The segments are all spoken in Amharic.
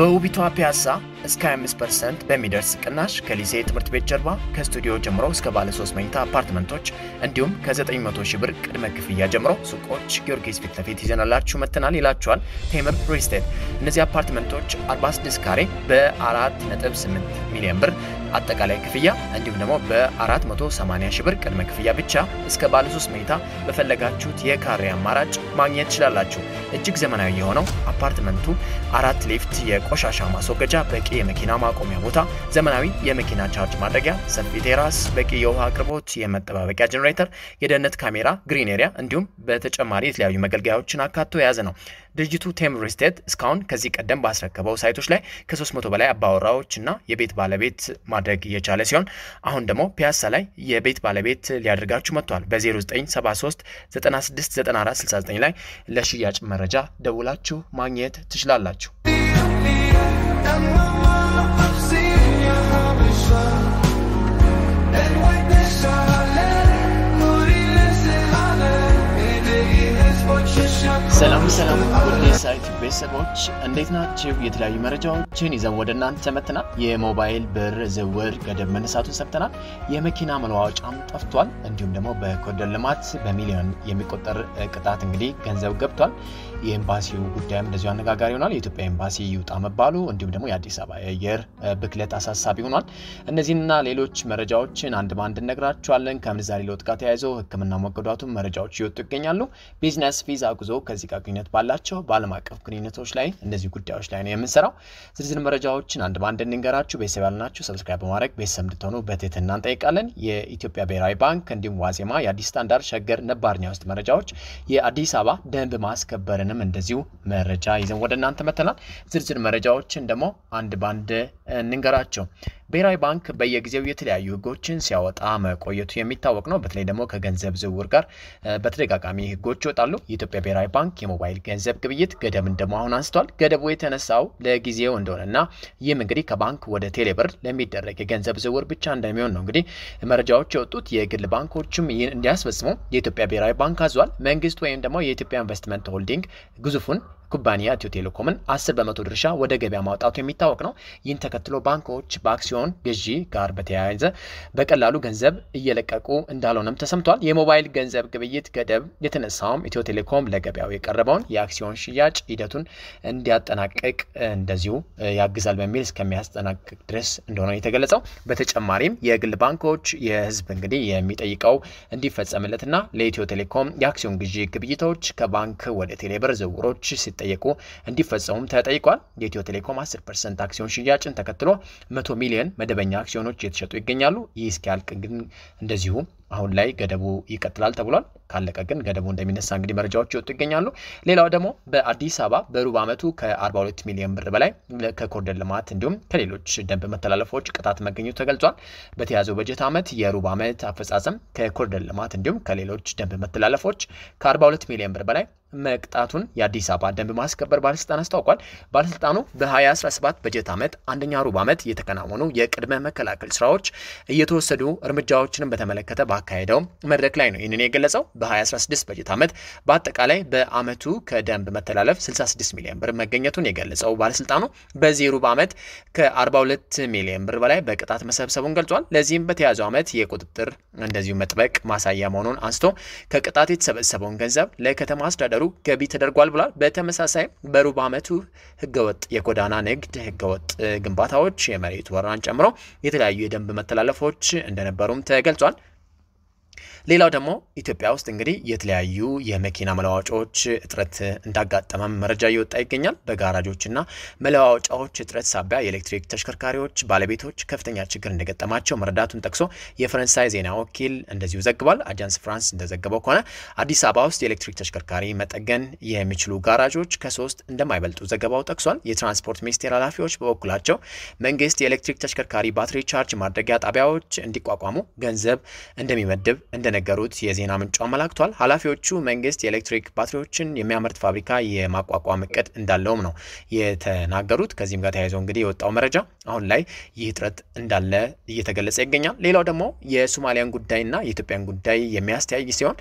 በውቢቷ ፒያሳ እስከ 25% በሚደርስ ቅናሽ ከሊሴ ትምህርት ቤት ጀርባ ከስቱዲዮ ጀምሮ እስከ ባለ 3 መኝታ አፓርትመንቶች እንዲሁም ከ900 ሺህ ብር ቅድመ ክፍያ ጀምሮ ሱቆች ጊዮርጊስ ፊት ለፊት ይዘናላችሁ መጥተናል ይላችኋል ቴምር ሪስቴት። እነዚህ አፓርትመንቶች 46 ካሬ በ4.8 ሚሊዮን ብር አጠቃላይ ክፍያ እንዲሁም ደግሞ በ480 ሺህ ብር ቅድመ ክፍያ ብቻ እስከ ባለ 3 መኝታ በፈለጋችሁት የካሬ አማራጭ ማግኘት ትችላላችሁ። እጅግ ዘመናዊ የሆነው አፓርትመንቱ አራት ሊፍት፣ የቆሻሻ ማስወገጃ፣ በቂ የመኪና ማቆሚያ ቦታ፣ ዘመናዊ የመኪና ቻርጅ ማድረጊያ፣ ሰፊ ቴራስ፣ በቂ የውሃ አቅርቦት፣ የመጠባበቂያ ጀኔሬተር፣ የደህንነት ካሜራ፣ ግሪን ኤሪያ እንዲሁም በተጨማሪ የተለያዩ መገልገያዎችን አካቶ የያዘ ነው። ድርጅቱ ቴምር ስቴት እስካሁን ከዚህ ቀደም ባስረከበው ሳይቶች ላይ ከ300 በላይ አባወራዎች እና የቤት ባለቤት ማድረግ የቻለ ሲሆን አሁን ደግሞ ፒያሳ ላይ የቤት ባለቤት ሊያደርጋችሁ መጥቷል። በ0973 969469 ላይ ለሽያጭ መረጃ ደውላችሁ ማግኘት ትችላላችሁ። የዩቲዩብ ቤተሰቦች እንዴት ናችሁ? የተለያዩ መረጃዎችን ይዘን ወደ እናንተ መጥተናል። የሞባይል ብር ዝውውር ገደብ መነሳቱን ሰምተናል። የመኪና መለዋወጫም ጠፍቷል። እንዲሁም ደግሞ በኮሪደር ልማት በሚሊዮን የሚቆጠር ቅጣት እንግዲህ ገንዘብ ገብቷል። የኤምባሲው ጉዳይም እንደዚሁ አነጋጋሪ ሆኗል። የኢትዮጵያ ኤምባሲ ይውጣ መባሉ እንዲሁም ደግሞ የአዲስ አበባ የአየር ብክለት አሳሳቢ ሆኗል። እነዚህና ሌሎች መረጃዎችን አንድ በአንድ እነግራችኋለን። ከምንዛሬ ለውጥ ጋር ተያይዞ ሕክምና መጎዳቱን መረጃዎች ይወጡ ይገኛሉ። ቢዝነስ፣ ቪዛ፣ ጉዞ ከዚህ ጋር ግንኙነት ባላቸው በዓለም አቀፍ ግንኙነቶች ላይ እንደዚህ ጉዳዮች ላይ ነው የምንሰራው። ዝርዝር መረጃዎችን አንድ በአንድ እንንገራችሁ። ቤተሰብ ያልናችሁ ሰብስክራይብ በማድረግ ቤተሰብ እንድትሆኑ በትህትና እንጠይቃለን። የኢትዮጵያ ብሔራዊ ባንክ እንዲሁም ዋዜማ፣ የአዲስ ስታንዳርድ፣ ሸገር፣ ነባርኛ ውስጥ መረጃዎች፣ የአዲስ አበባ ደንብ ማስከበርንም እንደዚሁ መረጃ ይዘን ወደ እናንተ መተናል። ዝርዝር መረጃዎችን ደግሞ አንድ በአንድ እንንገራቸው። ብሔራዊ ባንክ በየጊዜው የተለያዩ ህጎችን ሲያወጣ መቆየቱ የሚታወቅ ነው። በተለይ ደግሞ ከገንዘብ ዝውውር ጋር በተደጋጋሚ ህጎች ይወጣሉ። የኢትዮጵያ ብሔራዊ ባንክ የሞባይል ገንዘብ ግብይት ገደብን ደግሞ አሁን አንስቷል። ገደቡ የተነሳው ለጊዜው እንደሆነ እና ይህም እንግዲህ ከባንክ ወደ ቴሌብር ለሚደረግ የገንዘብ ዝውውር ብቻ እንደሚሆን ነው እንግዲህ መረጃዎች የወጡት። የግል ባንኮችም ይህን እንዲያስፈጽሙ የኢትዮጵያ ብሔራዊ ባንክ አዟል። መንግስት ወይም ደግሞ የኢትዮጵያ ኢንቨስትመንት ሆልዲንግ ግዙፉን ኩባንያ ኢትዮ ቴሌኮምን 10 በመቶ ድርሻ ወደ ገበያ ማውጣቱ የሚታወቅ ነው። ይህን ተከትሎ ባንኮች በአክሲዮን ግዢ ጋር በተያያዘ በቀላሉ ገንዘብ እየለቀቁ እንዳልሆነም ተሰምቷል። የሞባይል ገንዘብ ግብይት ገደብ የተነሳውም ኢትዮ ቴሌኮም ለገበያው የቀረበውን የአክሲዮን ሽያጭ ሂደቱን እንዲያጠናቅቅ እንደዚሁ ያግዛል በሚል እስከሚያስጠናቅቅ ድረስ እንደሆነ የተገለጸው። በተጨማሪም የግል ባንኮች የህዝብ እንግዲህ የሚጠይቀው እንዲፈጸምለትና ለኢትዮ ቴሌኮም የአክሲዮን ግዢ ግብይቶች ከባንክ ወደ ቴሌብር ዝውውሮች እንዲጠየቁ እንዲፈጸሙም ተጠይቋል። የኢትዮ ቴሌኮም 10 ፐርሰንት አክሲዮን ሽያጭን ተከትሎ 100 ሚሊዮን መደበኛ አክሲዮኖች እየተሸጡ ይገኛሉ። ይህ እስኪያልቅ ግን እንደዚሁ አሁን ላይ ገደቡ ይቀጥላል ተብሏል። ካለቀ ግን ገደቡ እንደሚነሳ እንግዲህ መረጃዎች ይወጡ ይገኛሉ። ሌላው ደግሞ በአዲስ አበባ በሩብ ዓመቱ ከ42 ሚሊዮን ብር በላይ ከኮሪደር ልማት እንዲሁም ከሌሎች ደንብ መተላለፎች ቅጣት መገኘቱ ተገልጿል። በተያዘው በጀት ዓመት የሩብ ዓመት አፈጻጸም ከኮሪደር ልማት እንዲሁም ከሌሎች ደንብ መተላለፎች ከ42 ሚሊዮን ብር በላይ መቅጣቱን የአዲስ አበባ ደንብ ማስከበር ባለስልጣን አስታውቋል። ባለስልጣኑ በ2017 በጀት ዓመት አንደኛ ሩብ ዓመት የተከናወኑ የቅድመ መከላከል ስራዎች እየተወሰዱ እርምጃዎችንም በተመለከተ ባካሄደው መድረክ ላይ ነው ይህንን የገለጸው። በ2016 በጀት ዓመት በአጠቃላይ በአመቱ ከደንብ መተላለፍ 66 ሚሊዮን ብር መገኘቱን የገለጸው ባለስልጣኑ በዚህ ሩብ ዓመት ከ42 ሚሊዮን ብር በላይ በቅጣት መሰብሰቡን ገልጿል። ለዚህም በተያዘው ዓመት የቁጥጥር እንደዚሁ መጥበቅ ማሳያ መሆኑን አንስቶ ከቅጣት የተሰበሰበውን ገንዘብ ለከተማ አስተዳደሩ ዶላሩ ገቢ ተደርጓል ብሏል። በተመሳሳይ በሩብ ዓመቱ ህገወጥ የጎዳና ንግድ፣ ህገወጥ ግንባታዎች፣ የመሬት ወረራን ጨምሮ የተለያዩ የደንብ መተላለፎች እንደነበሩም ተገልጿል። ሌላው ደግሞ ኢትዮጵያ ውስጥ እንግዲህ የተለያዩ የመኪና መለዋወጫዎች እጥረት እንዳጋጠመም መረጃ እየወጣ ይገኛል። በጋራጆችና መለዋወጫዎች እጥረት ሳቢያ የኤሌክትሪክ ተሽከርካሪዎች ባለቤቶች ከፍተኛ ችግር እንደገጠማቸው መረዳቱን ጠቅሶ የፈረንሳይ ዜና ወኪል እንደዚሁ ዘግቧል። አጃንስ ፍራንስ እንደዘገበው ከሆነ አዲስ አበባ ውስጥ የኤሌክትሪክ ተሽከርካሪ መጠገን የሚችሉ ጋራጆች ከሶስት እንደማይበልጡ ዘገባው ጠቅሷል። የትራንስፖርት ሚኒስቴር ኃላፊዎች በበኩላቸው መንግስት የኤሌክትሪክ ተሽከርካሪ ባትሪ ቻርጅ ማድረጊያ ጣቢያዎች እንዲቋቋሙ ገንዘብ እንደሚመድብ እንደነገሩት የዜና ምንጩ አመላክቷል። ኃላፊዎቹ መንግስት የኤሌክትሪክ ባትሪዎችን የሚያመርት ፋብሪካ የማቋቋም እቅድ እንዳለውም ነው የተናገሩት። ከዚህም ጋር ተያይዞ እንግዲህ የወጣው መረጃ አሁን ላይ ይህ እጥረት እንዳለ እየተገለጸ ይገኛል። ሌላው ደግሞ የሶማሊያን ጉዳይና የኢትዮጵያን ጉዳይ የሚያስተያይ ሲሆን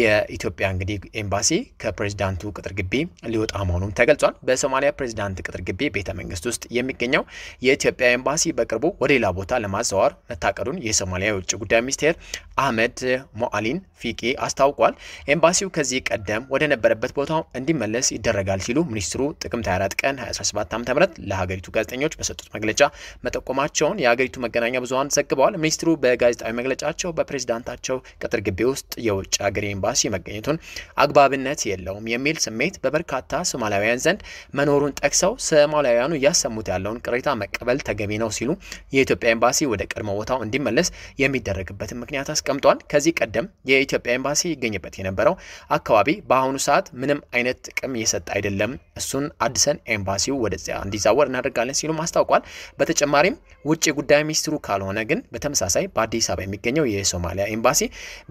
የኢትዮጵያ እንግዲህ ኤምባሲ ከፕሬዚዳንቱ ቅጥር ግቢ ሊወጣ መሆኑም ተገልጿል። በሶማሊያ ፕሬዚዳንት ቅጥር ግቢ ቤተ መንግስት ውስጥ የሚገኘው የኢትዮጵያ ኤምባሲ በቅርቡ ወደ ሌላ ቦታ ለማዘዋወር መታቀዱን የሶማሊያ የውጭ ጉዳይ ሚኒስቴር አህመድ ሞአሊን ፊቂ አስታውቋል። ኤምባሲው ከዚህ ቀደም ወደ ነበረበት ቦታ እንዲመለስ ይደረጋል ሲሉ ሚኒስትሩ ጥቅምት 24 ቀን 2017 ዓ.ም ለሀገሪቱ ጋዜጠኞች በሰጡት መግለጫ መጠቆማቸውን የሀገሪቱ መገናኛ ብዙሀን ዘግበዋል። ሚኒስትሩ በጋዜጣዊ መግለጫቸው በፕሬዝዳንታቸው ቅጥር ግቢ ውስጥ የውጭ ሀገር ኤምባሲ መገኘቱን አግባብነት የለውም የሚል ስሜት በበርካታ ሶማሊያውያን ዘንድ መኖሩን ጠቅሰው ሶማሊያውያኑ እያሰሙት ያለውን ቅሬታ መቀበል ተገቢ ነው ሲሉ የኢትዮጵያ ኤምባሲ ወደ ቀድሞ ቦታው እንዲመለስ የሚደረግበትን ምክንያት አስቀምጧል። ከዚህ ቀደም የኢትዮጵያ ኤምባሲ ይገኝበት የነበረው አካባቢ በአሁኑ ሰዓት ምንም አይነት ጥቅም እየሰጠ አይደለም፣ እሱን አድሰን ኤምባሲው ወደዚያ እንዲዛወር እናደርጋለን ሲሉም አስታውቋል። በተጨማሪም ውጭ ጉዳይ ሚኒስትሩ ካልሆነ ግን በተመሳሳይ በአዲስ አበባ የሚገኘው የሶማሊያ ኤምባሲ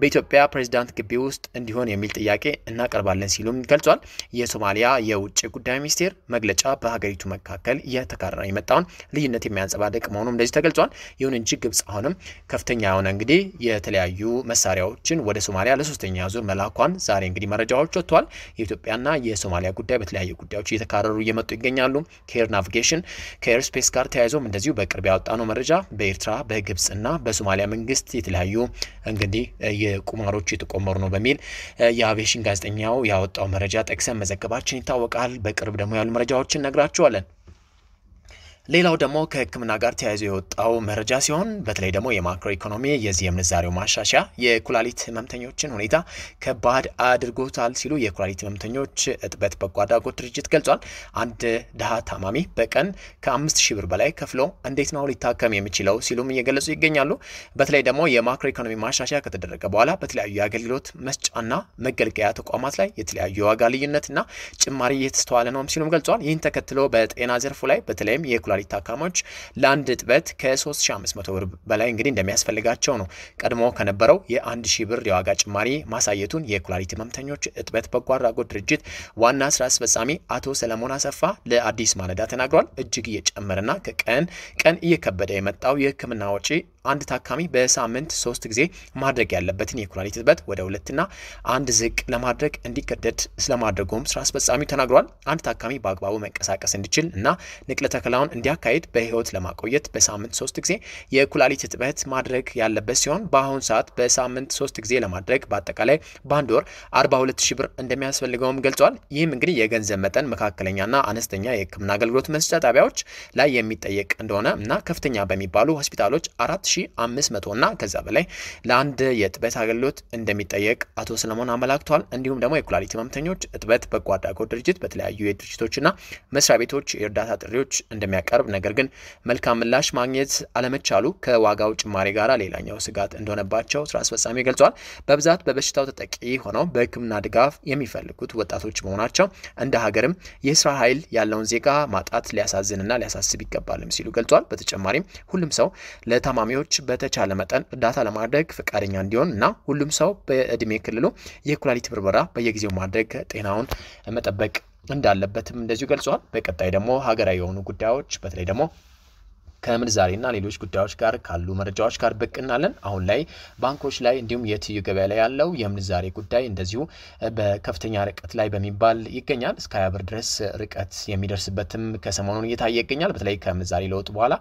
በኢትዮጵያ ፕሬዚዳንት ግቢ ውስጥ እንዲሆን የሚል ጥያቄ እናቀርባለን ሲሉም ገልጿል። የሶማሊያ የውጭ ጉዳይ ሚኒስቴር መግለጫ በሀገሪቱ መካከል እየተካረረ የመጣውን ልዩነት የሚያንጸባርቅ መሆኑም እንደዚህ ተገልጿል። ይሁን እንጂ ግብጽ አሁንም ከፍተኛ የሆነ እንግዲህ የተለያዩ መሳሪያዎችን ወደ ሶማሊያ ለሶስተኛ ዙር መላኳን ዛሬ እንግዲህ መረጃዎች ወጥቷል። የኢትዮጵያና የሶማሊያ ጉዳይ በተለያዩ ጉዳዮች እየተካረሩ እየመጡ ይገኛሉ። ከኤር ናቪጌሽን ስፔስ ጋር ተያይዞም እንደዚሁ በቅርብ ያወጣነው መረጃ በኤርትራ በግብጽና በሶማሊያ መንግስት የተለያዩ እንግዲህ የቁማሮች የተቆመሩ ነው በሚል የአቪዬሽን ጋዜጠኛው ያወጣው መረጃ ጠቅሰን መዘገባችን ይታወቃል። በቅርብ ደግሞ ያሉ መረጃዎችን ነግራችኋለን። ሌላው ደግሞ ከህክምና ጋር ተያይዞ የወጣው መረጃ ሲሆን በተለይ ደግሞ የማክሮ ኢኮኖሚ የዚህ የምንዛሬው ማሻሻያ የኩላሊት ህመምተኞችን ሁኔታ ከባድ አድርጎታል ሲሉ የኩላሊት ህመምተኞች እጥበት በጎ አድራጎት ድርጅት ገልጿል። አንድ ድሃ ታማሚ በቀን ከአምስት ሺህ ብር በላይ ከፍሎ እንዴት ነው ሊታከም የሚችለው ሲሉም እየገለጹ ይገኛሉ። በተለይ ደግሞ የማክሮ ኢኮኖሚ ማሻሻያ ከተደረገ በኋላ በተለያዩ የአገልግሎት መስጫና መገልገያ ተቋማት ላይ የተለያዩ የዋጋ ልዩነትና ጭማሪ እየተስተዋለ ነውም ሲሉም ገልጿል። ይህን ተከትሎ በጤና ዘርፉ ላይ በተለይም የኩላሊት ታካሞች ለአንድ እጥበት ከ3500 ብር በላይ እንግዲህ እንደሚያስፈልጋቸው ነው ቀድሞ ከነበረው የ1000 ብር የዋጋ ጭማሪ ማሳየቱን የኩላሊት ህመምተኞች እጥበት በጎ አድራጎት ድርጅት ዋና ስራ አስፈጻሚ አቶ ሰለሞን አሰፋ ለአዲስ ማለዳ ተናግሯል። እጅግ እየጨመረና ከቀን ቀን እየከበደ የመጣው የህክምና ወጪ አንድ ታካሚ በሳምንት ሶስት ጊዜ ማድረግ ያለበትን የኩላሊት እጥበት ወደ ሁለትና አንድ ዝቅ ለማድረግ እንዲገደድ ስለማድረጉም ስራ አስፈጻሚው ተናግሯል። አንድ ታካሚ በአግባቡ መንቀሳቀስ እንዲችል እና ንቅለ ተከላውን እንዲያካሄድ በህይወት ለማቆየት በሳምንት ሶስት ጊዜ የኩላሊት እጥበት ማድረግ ያለበት ሲሆን በአሁኑ ሰዓት በሳምንት ሶስት ጊዜ ለማድረግ በአጠቃላይ በአንድ ወር 42 ሺ ብር እንደሚያስፈልገውም ገልጿል። ይህም እንግዲህ የገንዘብ መጠን መካከለኛና አነስተኛ የህክምና አገልግሎት መስጫ ጣቢያዎች ላይ የሚጠየቅ እንደሆነ እና ከፍተኛ በሚባሉ ሆስፒታሎች አራት እና ከዛ በላይ ለአንድ የእጥበት አገልግሎት እንደሚጠየቅ አቶ ሰለሞን አመላክቷል። እንዲሁም ደግሞ የኩላሊት ህመምተኞች እጥበት በጎ አድራጎት ድርጅት በተለያዩ የድርጅቶችና መስሪያ ቤቶች የእርዳታ ጥሪዎች እንደሚያቀርብ ነገር ግን መልካም ምላሽ ማግኘት አለመቻሉ ከዋጋው ጭማሪ ጋር ሌላኛው ስጋት እንደሆነባቸው ስራ አስፈጻሚ ገልጿል። በብዛት በበሽታው ተጠቂ ሆነው በህክምና ድጋፍ የሚፈልጉት ወጣቶች መሆናቸው እንደ ሀገርም የስራ ኃይል ያለውን ዜጋ ማጣት ሊያሳዝንና ሊያሳስብ ይገባልም ሲሉ ገልጿል። በተጨማሪም ሁሉም ሰው ለታማሚዎች ለሌሎች በተቻለ መጠን እርዳታ ለማድረግ ፈቃደኛ እንዲሆን እና ሁሉም ሰው በእድሜ ክልሉ የኩላሊት ብርበራ በየጊዜው ማድረግ ጤናውን መጠበቅ እንዳለበትም እንደዚሁ ገልጸዋል። በቀጣይ ደግሞ ሀገራዊ የሆኑ ጉዳዮች በተለይ ደግሞ ከምንዛሬና ሌሎች ጉዳዮች ጋር ካሉ መረጃዎች ጋር ብቅ እናለን። አሁን ላይ ባንኮች ላይ እንዲሁም የትዩ ገበያ ላይ ያለው የምንዛሬ ጉዳይ እንደዚሁ በከፍተኛ ርቀት ላይ በሚባል ይገኛል። እስከ ሀያ ብር ድረስ ርቀት የሚደርስበትም ከሰሞኑን እየታየ ይገኛል። በተለይ ከምንዛሬ ለውጥ በኋላ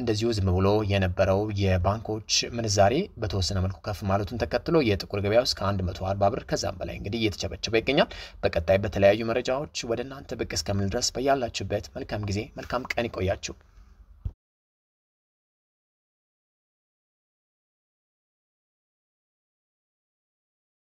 እንደዚሁ ዝም ብሎ የነበረው የባንኮች ምንዛሬ በተወሰነ መልኩ ከፍ ማለቱን ተከትሎ የጥቁር ገበያ ውስጥ መቶ አርባ ብር ከዛም በላይ እንግዲህ እየተቸበቸበ ይገኛል። በቀጣይ በተለያዩ መረጃዎች ወደ እናንተ ብቅ ድረስ በያላችሁበት መልካም ጊዜ መልካም ቀን ይቆያችሁ።